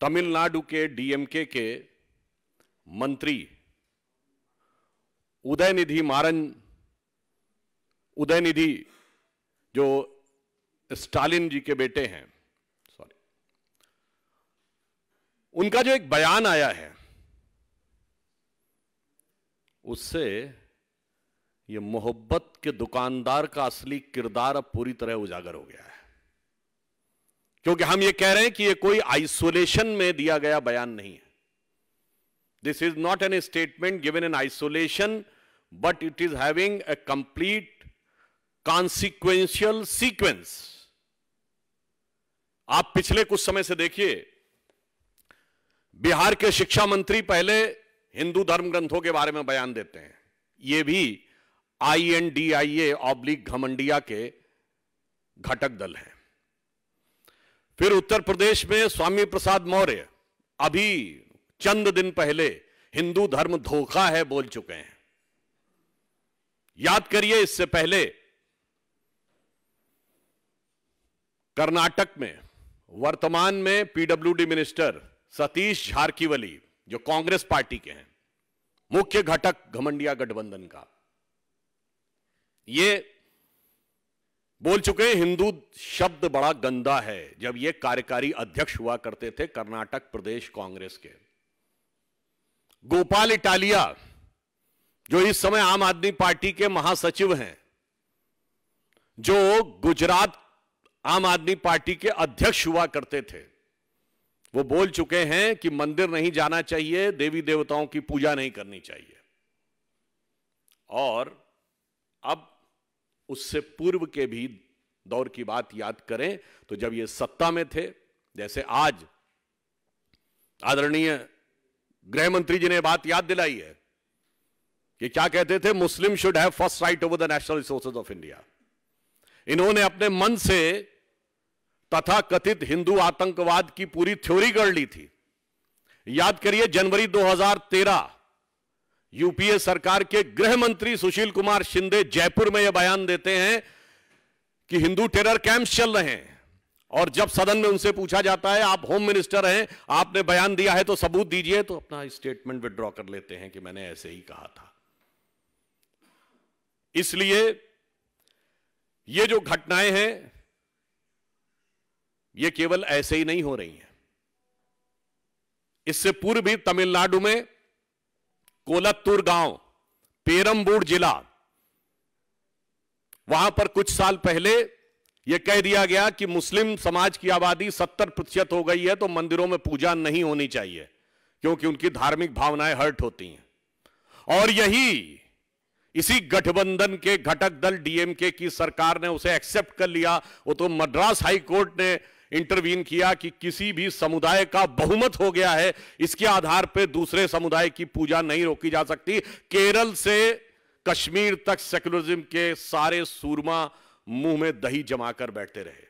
तमिलनाडु के डीएमके के मंत्री उदयनिधि मारन उदयनिधि जो स्टालिन जी के बेटे हैं सॉरी उनका जो एक बयान आया है उससे ये मोहब्बत के दुकानदार का असली किरदार अब पूरी तरह उजागर हो गया है क्योंकि हम ये कह रहे हैं कि ये कोई आइसोलेशन में दिया गया बयान नहीं है this is not an statement given in isolation but it is having a complete consequential sequence आप पिछले कुछ समय से देखिए बिहार के शिक्षा मंत्री पहले हिंदू धर्म ग्रंथों के बारे में बयान देते हैं ये भी I N D I A oblique घमंडिया के घटक दल हैं फिर उत्तर प्रदेश में स्वामी प्रसाद मौर्य अभी चंद दिन पहले हिंदू धर्म धोखा है बोल चुके हैं याद करिए इससे पहले कर्नाटक में वर्तमान में पीडब्ल्यूडी मिनिस्टर सतीश झारकीवली जो कांग्रेस पार्टी के हैं मुख्य घटक घमंडिया गठबंधन का ये बोल चुके हैं हिंदू शब्द बड़ा गंदा है जब ये कार्यकारी अध्यक्ष हुआ करते थे कर्नाटक प्रदेश कांग्रेस के गोपाल इटालिया जो इस समय आम आदमी पार्टी के महासचिव हैं जो गुजरात आम आदमी पार्टी के अध्यक्ष हुआ करते थे वो बोल चुके हैं कि मंदिर नहीं जाना चाहिए देवी देवताओं की पूजा नहीं करनी चाहिए और अब उससे पूर्व के भी दौर की बात याद करें तो जब ये सत्ता में थे जैसे आज आदरणीय गृह मंत्री जी ने बात याद दिलाई है कि क्या कहते थे Muslim should have first right over the national resources of India इन्होंने अपने मन से तथा कथित हिंदू आतंकवाद की पूरी थ्योरी कर ली थी याद करिए जनवरी 2013 यूपीए सरकार के गृह मंत्री सुशील कुमार शिंदे जयपुर में यह बयान देते हैं कि हिंदू टेरर कैंप्स चल रहे हैं और जब सदन में उनसे पूछा जाता है आप होम मिनिस्टर हैं आपने बयान दिया है तो सबूत दीजिए तो अपना स्टेटमेंट विद्रॉ कर लेते हैं कि मैंने ऐसे ही कहा था इसलिए ये जो घटनाएं हैं ये केवल ऐसे ही नहीं हो रही हैं इससे पूर्व भी तमिलनाडु में कोलतुर गांव पेरमबूर जिला वहां पर कुछ साल पहले यह कह दिया गया कि मुस्लिम समाज की आबादी सत्तर प्रतिशत हो गई है तो मंदिरों में पूजा नहीं होनी चाहिए क्योंकि उनकी धार्मिक भावनाएं हर्ट होती हैं और यही इसी गठबंधन के घटक दल डीएमके की सरकार ने उसे एक्सेप्ट कर लिया वो तो मद्रास हाई कोर्ट ने इंटरवीन किया कि किसी भी समुदाय का बहुमत हो गया है इसके आधार पर दूसरे समुदाय की पूजा नहीं रोकी जा सकती केरल से कश्मीर तक सेक्युलरिज्म के सारे सूरमा मुंह में दही जमा कर बैठते रहे